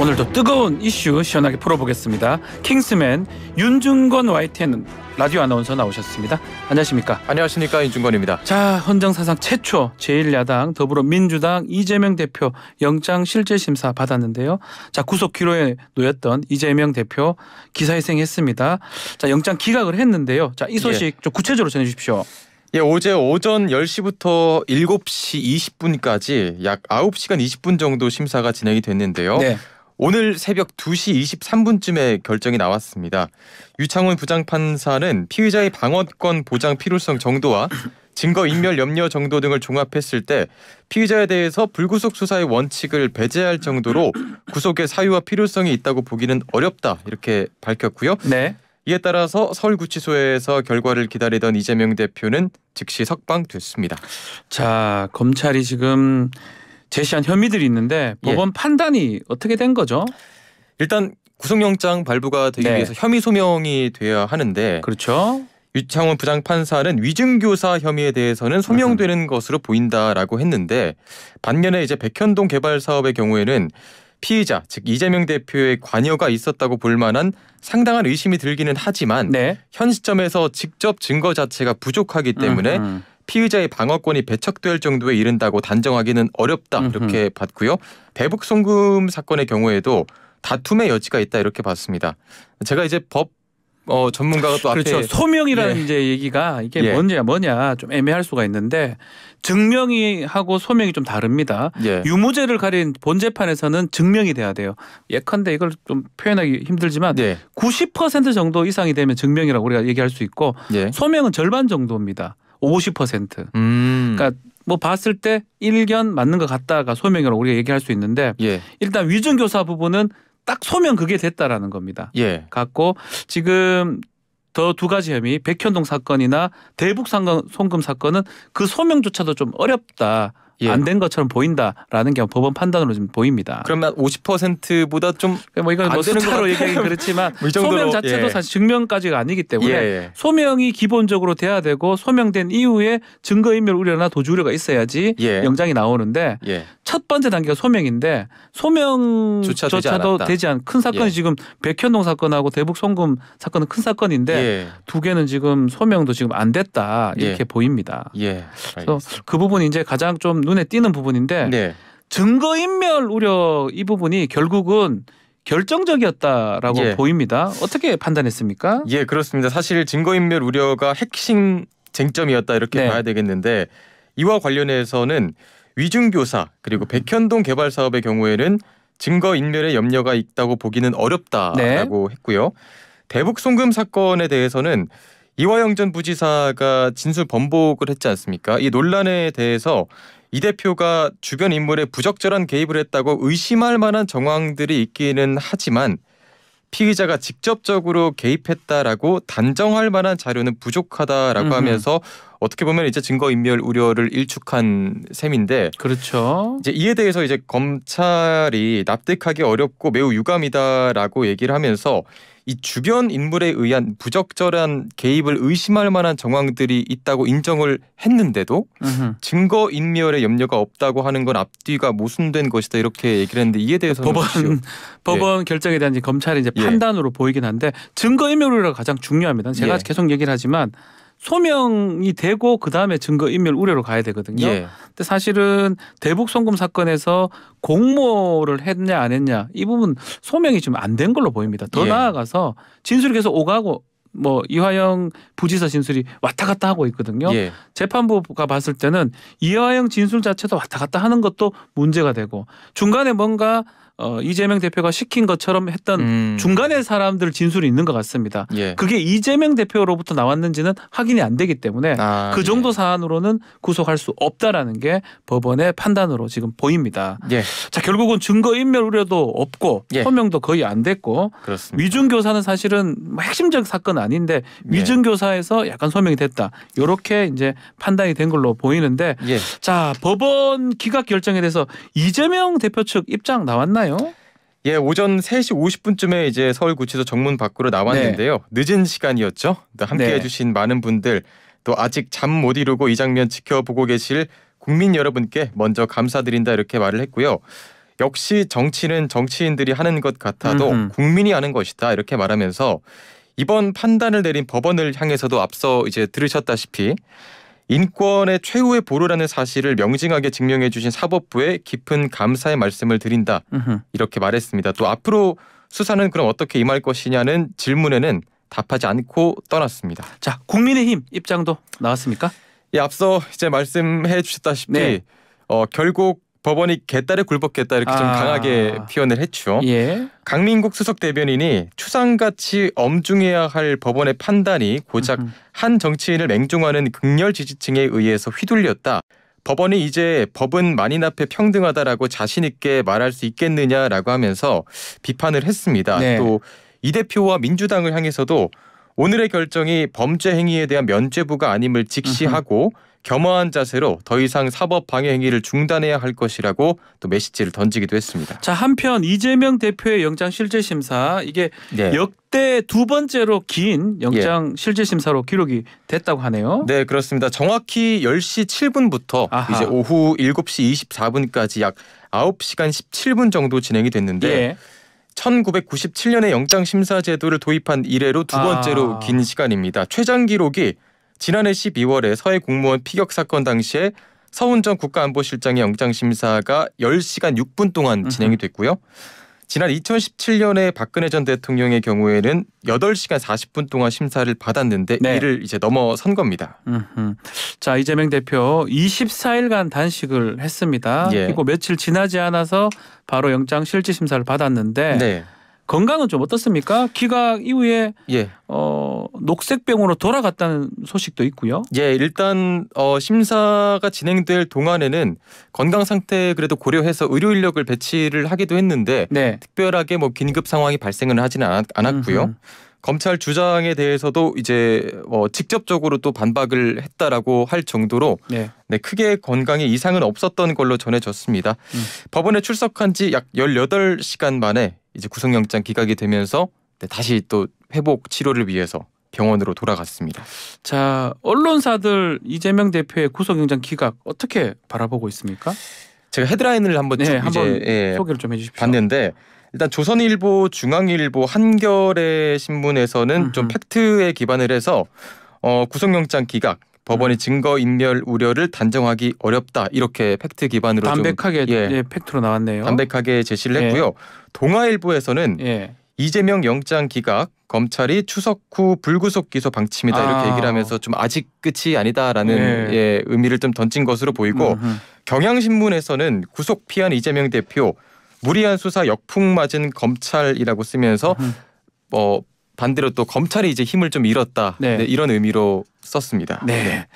오늘도 뜨거운 이슈 시원하게 풀어보겠습니다. 킹스맨 윤중건 YTN 라디오 아나운서 나오셨습니다. 안녕하십니까? 안녕하십니까 인준건입니다. 자, 헌정 사상 최초 제1야당 더불어민주당 이재명 대표 영장 실질 심사 받았는데요. 자, 구속 기로에 놓였던 이재명 대표 기사회생했습니다. 자, 영장 기각을 했는데요. 자, 이 소식 예. 좀 구체적으로 전해 주십시오. 예, 어제 오전 10시부터 7시 20분까지 약 9시간 20분 정도 심사가 진행이 됐는데요. 네. 오늘 새벽 2시 23분쯤에 결정이 나왔습니다. 유창훈 부장판사는 피의자의 방어권 보장 필요성 정도와 증거인멸 염려 정도 등을 종합했을 때 피의자에 대해서 불구속 수사의 원칙을 배제할 정도로 구속의 사유와 필요성이 있다고 보기는 어렵다 이렇게 밝혔고요. 네. 이에 따라서 서울구치소에서 결과를 기다리던 이재명 대표는 즉시 석방됐습니다. 자 검찰이 지금 제시한 혐의들이 있는데 예. 법원 판단이 어떻게 된 거죠? 일단 구속영장 발부가 되기 네. 위해서 혐의 소명이 돼야 하는데 그렇죠. 유창원 부장 판사는 위증교사 혐의에 대해서는 소명되는 음. 것으로 보인다라고 했는데 반면에 이제 백현동 개발 사업의 경우에는 피의자 즉 이재명 대표의 관여가 있었다고 볼 만한 상당한 의심이 들기는 하지만 네. 현 시점에서 직접 증거 자체가 부족하기 때문에 으흠. 음, 음. 피의자의 방어권이 배척될 정도에 이른다고 단정하기는 어렵다 이렇게 음흠. 봤고요. 대북 송금 사건의 경우에도 다툼의 여지가 있다 이렇게 봤습니다. 제가 이제 법 어, 전문가가 또 그렇죠. 앞에 소명이라는 예. 이제 얘기가 이게 예. 뭔지 뭐냐 좀 애매할 수가 있는데 증명이하고 소명이 좀 다릅니다. 예. 유무죄를 가린 본 재판에서는 증명이 돼야 돼요. 예컨대 이걸 좀 표현하기 힘들지만 예. 90% 정도 이상이 되면 증명이라고 우리가 얘기할 수 있고 예. 소명은 절반 정도입니다. 50%. 음. 그러니까 뭐 봤을 때 일견 맞는 것 같다가 소명이라고 우리가 얘기할 수 있는데 예. 일단 위증교사 부분은 딱 소명 그게 됐다라는 겁니다. 예. 갖고 지금 더 두 가지 혐의 백현동 사건이나 대북 상금 송금 사건은 그 소명조차도 좀 어렵다. 예. 안된 것처럼 보인다라는 게 법원 판단으로 좀 보입니다. 그러면 50%보다 좀뭐 그러니까 이건 뭐 숫자로 얘기하기 그렇지만 뭐 소명 자체도 예. 사실 증명까지가 아니기 때문에 예, 예. 소명이 기본적으로 돼야 되고 소명된 이후에 증거인멸 우려나 도주 우려가 있어야지 예. 영장이 나오는데 예. 첫 번째 단계가 소명인데 소명조차도 되지, 되지 않큰 사건이 지금 백현동 사건하고 대북 송금 사건은 큰 사건인데 두 개는 지금 소명도 지금 안 됐다 이렇게 보입니다. 그래서 그 부분이 이제 가장 좀 눈에 띄는 부분인데 네. 증거 인멸 우려 이 부분이 결국은 결정적이었다라고 예. 보입니다. 어떻게 판단했습니까? 예, 그렇습니다. 사실 증거인멸 우려가 핵심 쟁점이었다 이렇게 네. 봐야 되겠는데 이와 관련해서는 위중교사 그리고 백현동 개발 사업의 경우에는 증거인멸의 염려가 있다고 보기는 어렵다라고 네. 했고요. 대북 송금 사건에 대해서는 이화영 전 부지사가 진술 번복을 했지 않습니까? 이 논란에 대해서 이 대표가 주변 인물의 부적절한 개입을 했다고 의심할 만한 정황들이 있기는 하지만 피의자가 직접적으로 개입했다라고 단정할 만한 자료는 부족하다라고 음흠. 하면서 어떻게 보면 이제 증거 인멸 우려를 일축한 셈인데 그렇죠. 이제 이에 대해서 이제 검찰이 납득하기 어렵고 매우 유감이다라고 얘기를 하면서 이 주변 인물에 의한 부적절한 개입을 의심할 만한 정황들이 있다고 인정을 했는데도 으흠. 증거 인멸의 염려가 없다고 하는 건 앞뒤가 모순된 것이다 이렇게 얘기를 했는데 이에 대해서 법원 어, 예. 법원 예. 결정에 대한 검찰의 이제 예. 판단으로 예. 보이긴 한데 증거 인멸이 가장 중요합니다. 제가 예. 계속 얘기를 하지만 소명이 되고 그 다음에 증거 인멸 우려로 가야 되거든요. 예. 근데 사실은 대북 송금 사건에서 공모를 했냐 안 했냐 이 부분 소명이 지금 안 된 걸로 보입니다. 더 예. 나아가서 진술이 계속 오가고 뭐 이화영 부지사 진술이 왔다 갔다 하고 있거든요. 예. 재판부가 봤을 때는 이화영 진술 자체도 왔다 갔다 하는 것도 문제가 되고 중간에 뭔가 어, 이재명 대표가 시킨 것처럼 했던 음. 중간에 사람들 진술이 있는 것 같습니다. 예. 그게 이재명 대표로부터 나왔는지는 확인이 안 되기 때문에 아, 그 예. 정도 예. 사안으로는 구속할 수 없다라는 게 법원의 판단으로 지금 보입니다. 예. 자 결국은 증거 인멸 우려도 없고 소명도 예. 거의 안 됐고 그렇습니다. 위증 교사는 사실은 뭐 핵심적 사건 아닌데 예. 위증 교사에서 약간 소명이 됐다 이렇게 이제 판단이 된 걸로 보이는데 자 법원 기각 결정에 대해서 이재명 대표 측 입장 나왔나요? 했나요? 예, 오전 3시 50분쯤에 이제 서울구치소 정문 밖으로 나왔는데요. 네. 늦은 시간이었죠. 함께 네. 해주신 많은 분들 또 아직 잠 못 이루고 이 장면 지켜보고 계실 국민 여러분께 먼저 감사드린다 이렇게 말을 했고요. 역시 정치는 정치인들이 하는 것 같아도 음흠. 국민이 하는 것이다 이렇게 말하면서 이번 판단을 내린 법원을 향해서도 앞서 이제 들으셨다시피 인권의 최후의 보루라는 사실을 명징하게 증명해 주신 사법부에 깊은 감사의 말씀을 드린다. 으흠. 이렇게 말했습니다. 또 앞으로 수사는 그럼 어떻게 임할 것이냐는 질문에는 답하지 않고 떠났습니다. 자, 국민의힘 입장도 나왔습니까? 예, 앞서 이제 말씀해 주셨다시피 네. 어, 결국 법원이 개딸에 굴복했다 이렇게 아. 좀 강하게 표현을 했죠. 예. 강민국 수석 대변인이 추상같이 엄중해야 할 법원의 판단이 고작 한 정치인을 맹종하는 극렬 지지층에 의해서 휘둘렸다. 법원이 이제 법은 만인 앞에 평등하다라고 자신 있게 말할 수 있겠느냐라고 하면서 비판을 했습니다. 네. 또이 대표와 민주당을 향해서도 오늘의 결정이 범죄 행위에 대한 면죄부가 아님을 직시하고 음흠. 겸허한 자세로 더 이상 사법 방해 행위를 중단해야 할 것이라고 또 메시지를 던지기도 했습니다. 자 한편 이재명 대표의 영장 실질 심사 이게 네. 역대 두 번째로 긴 영장 예. 실질 심사로 기록이 됐다고 하네요. 네 그렇습니다. 정확히 10시 7분부터 아하. 이제 오후 7시 24분까지 약 9시간 17분 정도 진행이 됐는데 예. 1997년에 영장 심사 제도를 도입한 이래로 두 아. 번째로 아. 긴 시간입니다. 최장 기록이 지난해 12월에 서해 공무원 피격 사건 당시에 서훈 전 국가안보실장의 영장심사가 10시간 6분 동안 진행이 됐고요. 지난 2017년에 박근혜 전 대통령의 경우에는 8시간 40분 동안 심사를 받았는데 네. 이를 이제 넘어선 겁니다. 음흠. 자 이재명 대표 24일간 단식을 했습니다. 예. 그리고 며칠 지나지 않아서 바로 영장 실질 심사를 받았는데 네. 건강은 좀 어떻습니까? 기각 이후에 예. 어, 녹색병으로 돌아갔다는 소식도 있고요. 예, 일단 어, 심사가 진행될 동안에는 건강 상태 그래도 고려해서 의료 인력을 배치를 하기도 했는데 네. 특별하게 뭐 긴급 상황이 발생은 하지는 않았, 고요 검찰 주장에 대해서도 이제 뭐 직접적으로 또 반박을 했다라고 할 정도로 네. 네, 크게 건강에 이상은 없었던 걸로 전해졌습니다. 음. 법원에 출석한 지 약 18시간 만에 이제 구속영장 기각이 되면서 네, 다시 또 회복 치료를 위해서 병원으로 돌아갔습니다. 자, 언론사들 이재명 대표의 구속영장 기각 어떻게 바라보고 있습니까? 제가 헤드라인을 한번 네, 한번 예, 소개를 좀 해주십시오. 봤는데 일단 조선일보, 중앙일보, 한겨레 신문에서는 음흠. 좀 팩트에 기반을 해서 어, 구속영장 기각, 법원이 음. 증거 인멸 우려를 단정하기 어렵다 이렇게 팩트 기반으로 담백하게 좀, 예, 예, 팩트로 나왔네요. 담백하게 제시를 예. 했고요. 동아일보에서는 예. 이재명 영장 기각 검찰이 추석 후 불구속 기소 방침이다 이렇게 아. 얘기를 하면서 좀 아직 끝이 아니다라는 예. 예 의미를 좀 던진 것으로 보이고 음흠. 경향신문에서는 구속 피한 이재명 대표 무리한 수사 역풍 맞은 검찰이라고 쓰면서 뭐 반대로 또 검찰이 이제 힘을 좀 잃었다 네. 네, 이런 의미로 썼습니다. 네. 네.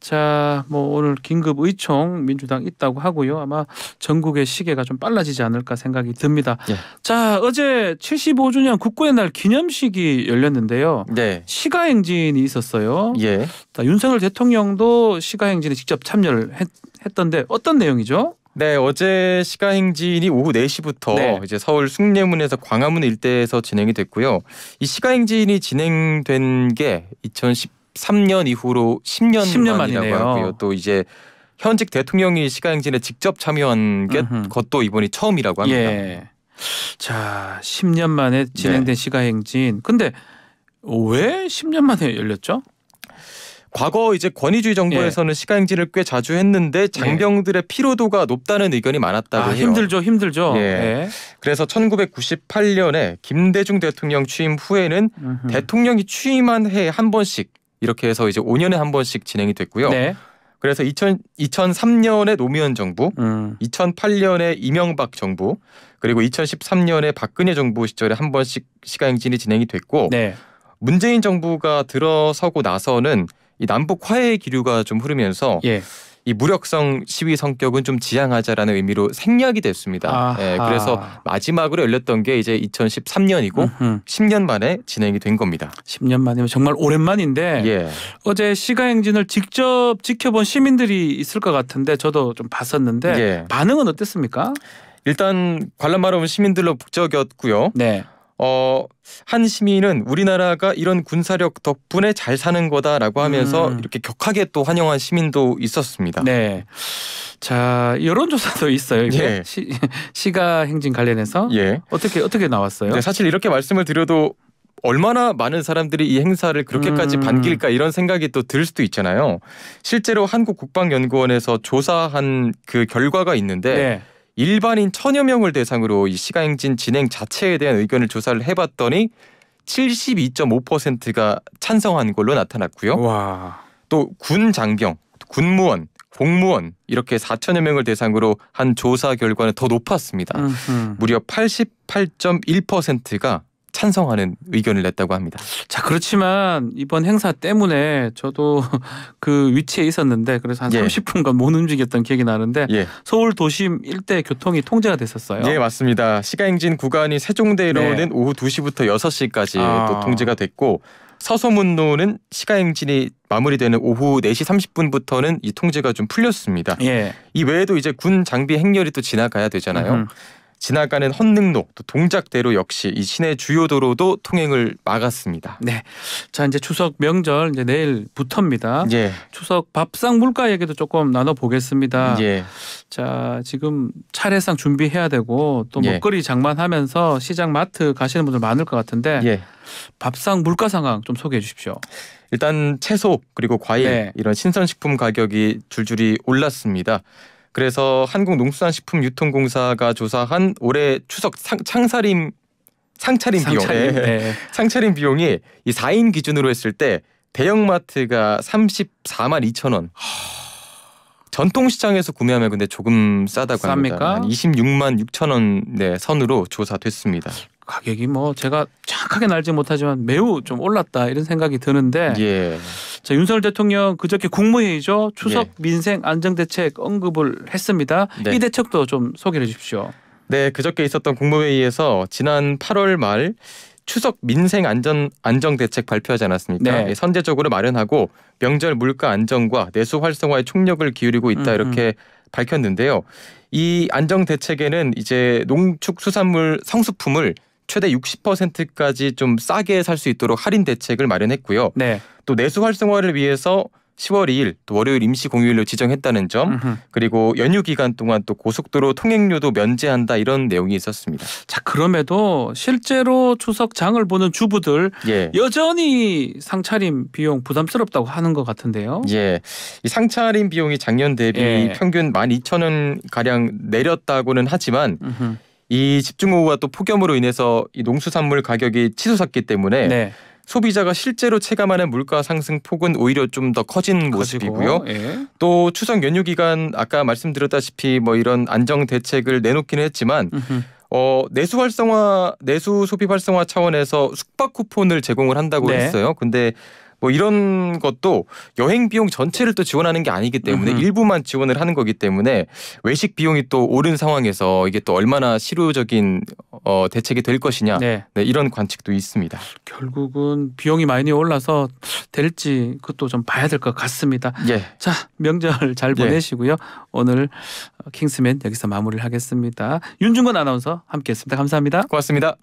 자, 뭐 오늘 긴급 의총 민주당 있다고 하고요. 아마 전국의 시계가 좀 빨라지지 않을까 생각이 듭니다. 예. 자, 어제 75주년 국군의 날 기념식이 열렸는데요. 네. 시가행진이 있었어요. 예. 자, 윤석열 대통령도 시가행진에 직접 참여를 했, 했던데 어떤 내용이죠? 네, 어제 시가 행진이 오후 4시부터 네. 이제 서울 숭례문에서 광화문 일대에서 진행이 됐고요. 이 시가 행진이 진행된 게 2013년 이후로 10년, 10년 만이라고 하고요. 또 이제 현직 대통령이 시가 행진에 직접 참여한 게음 것도 이번이 처음이라고 합니다. 예. 자, 10년 만에 진행된 네. 시가 행진. 근데 왜 10년 만에 열렸죠? 과거 이제 권위주의 정부에서는 예. 시간행진을 꽤 자주 했는데 예. 장병들의 피로도가 높다는 의견이 많았다고 아, 해요. 힘들죠, 힘들죠. 예. 예. 그래서 1998년에 김대중 대통령 취임 후에는 으흠. 대통령이 취임한 해에 한 번씩 이렇게 해서 이제 5년에 한 번씩 진행이 됐고요. 네. 그래서 2000, 2003년에 노무현 정부, 음. 2008년에 이명박 정부, 그리고 2013년에 박근혜 정부 시절에 한 번씩 시간행진이 진행이 됐고 네. 문재인 정부가 들어서고 나서는 이 남북 화해의 기류가 좀 흐르면서 예. 이 무력성 시위 성격은 좀 지양하자라는 의미로 생략이 됐습니다. 예, 그래서 마지막으로 열렸던 게 이제 2013년이고 으흠. 10년 만에 진행이 된 겁니다. 10년 만이면 정말 오랜만인데 예. 어제 시가 행진을 직접 지켜본 시민들이 있을 것 같은데 저도 좀 봤었는데 예. 반응은 어땠습니까? 일단 관람하러 온 시민들로 북적였고요. 네. 어, 한 시민은 우리나라가 이런 군사력 덕분에 잘 사는 거다라고 하면서 음. 이렇게 격하게 또 환영한 시민도 있었습니다. 네. 자 여론조사도 있어요. 이게 예. 시, 가 행진 관련해서 예. 어떻게 어떻게 나왔어요? 네, 사실 이렇게 말씀을 드려도 얼마나 많은 사람들이 이 행사를 그렇게까지 음. 반길까 이런 생각이 또 들 수도 있잖아요. 실제로 한국국방연구원에서 조사한 그 결과가 있는데 네. 일반인 천여 명을 대상으로 이 시가행진 진행 자체에 대한 의견을 조사를 해봤더니 72.5%가 찬성한 걸로 나타났고요. 와. 또군 장병, 군무원, 공무원 이렇게 4천여 명을 대상으로 한 조사 결과는 더 높았습니다. 음흠. 무려 88.1%가 찬성하는 의견을 냈다고 합니다. 자 그렇지만 이번 행사 때문에 저도 그 위치에 있었는데 그래서 한 예. 30분간 못 움직였던 기억이 나는데 예. 서울 도심 일대 교통이 통제가 됐었어요. 예 맞습니다. 시가행진 구간이 세종대로는 네. 오후 2시부터 6시까지 아. 또 통제가 됐고 서소문로는 시가행진이 마무리되는 오후 4시 30분부터는 이 통제가 좀 풀렸습니다. 예. 이 외에도 이제 군 장비 행렬이 또 지나가야 되잖아요. 음 지나가는 헌능록 또 동작대로 역시 이 시내 주요 도로도 통행을 막았습니다. 네. 자 이제 추석 명절 이제 내일부터입니다. 예. 추석 밥상 물가 얘기도 조금 나눠 보겠습니다. 예. 자 지금 차례상 준비해야 되고 또 예. 먹거리 장만하면서 시장 마트 가시는 분들 많을 것 같은데 예. 밥상 물가 상황 좀 소개해 주십시오. 일단 채소 그리고 과일 네. 이런 신선식품 가격이 줄줄이 올랐습니다. 그래서 한국농수산식품유통공사가 조사한 올해 추석 상, 창사림 상차림, 상차림 비용 예. 네. 상차림 비용이 이 4인 기준으로 했을 때 대형마트가 34만 2천 원. 전통시장에서 구매하면 근데 조금 싸다고 합니다. 26만 6천 원 네, 선으로 조사됐습니다. 가격이 뭐 제가 정확하게 알지 못하지만 매우 좀 올랐다 이런 생각이 드는데 예. 자, 윤석열 대통령 그저께 국무회의죠. 추석 예. 민생 안정 대책 언급을 했습니다. 네. 이 대책도 좀 소개해 주십시오. 네, 그저께 있었던 국무회의에서 지난 8월 말 추석 민생 안전 안정 대책 발표하지 않았습니까? 네. 예, 선제적으로 마련하고 명절 물가 안정과 내수 활성화에 총력을 기울이고 있다 음, 음. 이렇게 음 밝혔는데요. 이 안정 대책에는 이제 농축수산물 성수품을 최대 60%까지 좀 싸게 살 수 있도록 할인 대책을 마련했고요. 네. 또 내수 활성화를 위해서 10월 2일 또 월요일 임시 공휴일로 지정했다는 점 음흠. 그리고 연휴 기간 동안 또 고속도로 통행료도 면제한다 이런 내용이 있었습니다. 자 그럼에도 실제로 추석 장을 보는 주부들 예. 여전히 상차림 비용 부담스럽다고 하는 것 같은데요. 예, 이 상차림 비용이 작년 대비 예. 평균 12,000원 가량 내렸다고는 하지만. 음흠. 이집중호우와또 폭염으로 인해서 이 농수산물 가격이 치솟았기 때문에 네. 소비자가 실제로 체감하는 물가 상승 폭은 오히려 좀 더 커진 모습이고요. 예. 또 추석 연휴 기간 아까 말씀드렸다시피 뭐 이런 안정 대책을 내놓기는 했지만 어, 내수 활성화 내수 소비 활성화 차원에서 숙박 쿠폰을 제공을 한다고 네. 했어요. 근데 뭐 이런 것도 여행 비용 전체를 또 지원하는 게 아니기 때문에 음흠. 일부만 지원을 하는 거기 때문에 외식 비용이 또 오른 상황에서 이게 또 얼마나 실효적인 어, 대책이 될 것이냐 네. 네, 이런 관측도 있습니다. 결국은 비용이 많이 올라서 될지 그것도 좀 봐야 될 것 같습니다. 예. 자 명절 잘 예. 보내시고요. 예. 오늘 킹스맨 여기서 마무리를 하겠습니다. 윤중건 아나운서 함께했습니다. 감사합니다. 고맙습니다.